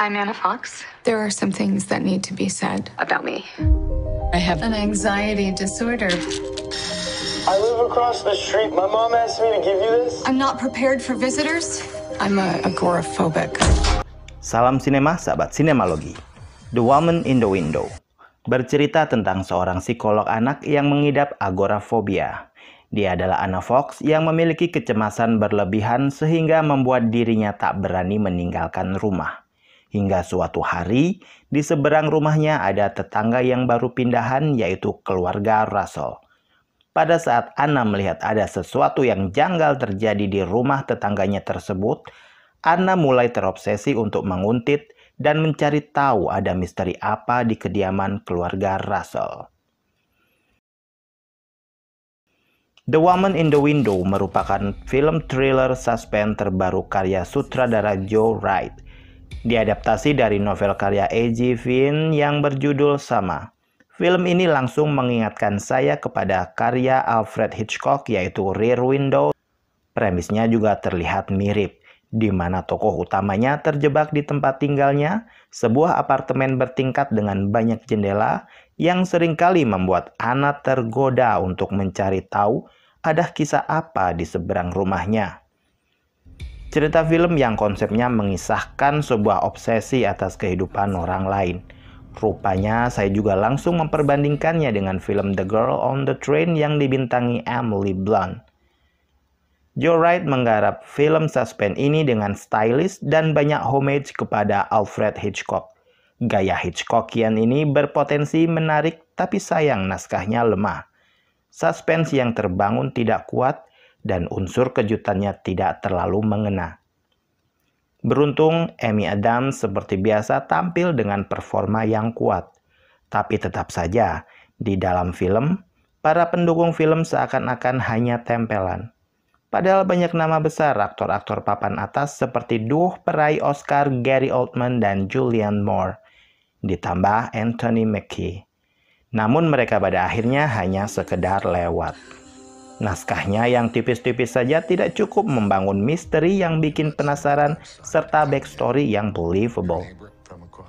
I'm Anna Fox. There are some things that need to be said about me. I have an anxiety disorder. I live across the street. My mom asked me to give you this. I'm not prepared for visitors. I'm a agoraphobic. Salam sinema sahabat sinemalogi. The Woman in the Window bercerita tentang seorang psikolog anak yang mengidap agorafobia. Dia adalah Anna Fox yang memiliki kecemasan berlebihan sehingga membuat dirinya tak berani meninggalkan rumah. Hingga suatu hari, di seberang rumahnya ada tetangga yang baru pindahan yaitu keluarga Russell. Pada saat Anna melihat ada sesuatu yang janggal terjadi di rumah tetangganya tersebut, Anna mulai terobsesi untuk menguntit dan mencari tahu ada misteri apa di kediaman keluarga Russell. The Woman in the Window merupakan film thriller suspense terbaru karya sutradara Joe Wright – diadaptasi dari novel karya A.G. Finn yang berjudul sama. Film ini langsung mengingatkan saya kepada karya Alfred Hitchcock yaitu Rear Window. Premisnya juga terlihat mirip, di mana tokoh utamanya terjebak di tempat tinggalnya, sebuah apartemen bertingkat dengan banyak jendela yang seringkali membuat Ana tergoda untuk mencari tahu ada kisah apa di seberang rumahnya. Cerita film yang konsepnya mengisahkan sebuah obsesi atas kehidupan orang lain. Rupanya saya juga langsung memperbandingkannya dengan film The Girl on the Train yang dibintangi Emily Blunt. Joe Wright menggarap film suspense ini dengan stylish dan banyak homage kepada Alfred Hitchcock. Gaya Hitchcockian ini berpotensi menarik tapi sayang naskahnya lemah. Suspense yang terbangun tidak kuat dan unsur kejutannya tidak terlalu mengena. Beruntung, Amy Adams seperti biasa tampil dengan performa yang kuat. Tapi tetap saja, di dalam film, para pendukung film seakan-akan hanya tempelan. Padahal banyak nama besar aktor-aktor papan atas seperti duo perai Oscar Gary Oldman dan Julian Moore, ditambah Anthony Mackie. Namun mereka pada akhirnya hanya sekedar lewat. Naskahnya yang tipis-tipis saja tidak cukup membangun misteri yang bikin penasaran serta backstory yang believable.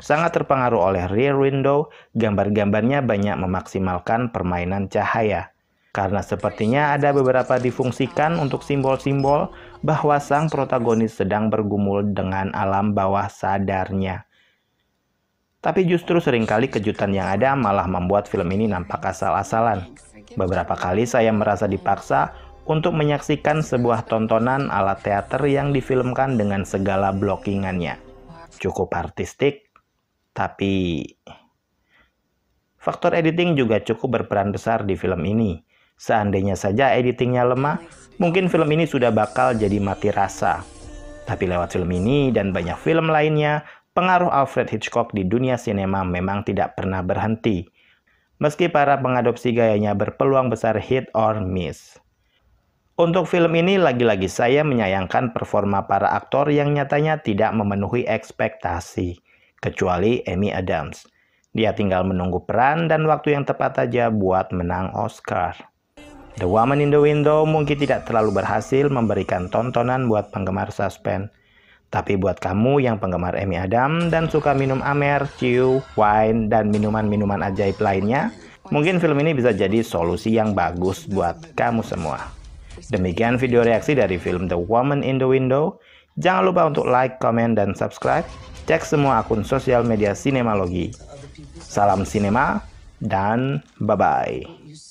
Sangat terpengaruh oleh Rear Window, gambar-gambarnya banyak memaksimalkan permainan cahaya. Karena sepertinya ada beberapa difungsikan untuk simbol-simbol bahwa sang protagonis sedang bergumul dengan alam bawah sadarnya. Tapi justru seringkali kejutan yang ada malah membuat film ini nampak asal-asalan. Beberapa kali saya merasa dipaksa untuk menyaksikan sebuah tontonan ala teater yang difilmkan dengan segala blockingannya. Cukup artistik, tapi faktor editing juga cukup berperan besar di film ini. Seandainya saja editingnya lemah, mungkin film ini sudah bakal jadi mati rasa. Tapi lewat film ini dan banyak film lainnya, pengaruh Alfred Hitchcock di dunia sinema memang tidak pernah berhenti meski para pengadopsi gayanya berpeluang besar hit or miss. Untuk film ini lagi-lagi saya menyayangkan performa para aktor yang nyatanya tidak memenuhi ekspektasi, kecuali Amy Adams. Dia tinggal menunggu peran dan waktu yang tepat saja buat menang Oscar. The Woman in the Window mungkin tidak terlalu berhasil memberikan tontonan buat penggemar suspense, tapi buat kamu yang penggemar Amy Adam dan suka minum amer, ciu, wine, dan minuman-minuman ajaib lainnya, mungkin film ini bisa jadi solusi yang bagus buat kamu semua. Demikian video reaksi dari film The Woman in the Window. Jangan lupa untuk like, comment, dan subscribe. Cek semua akun sosial media Sinemalogi. Salam Sinema, dan bye-bye.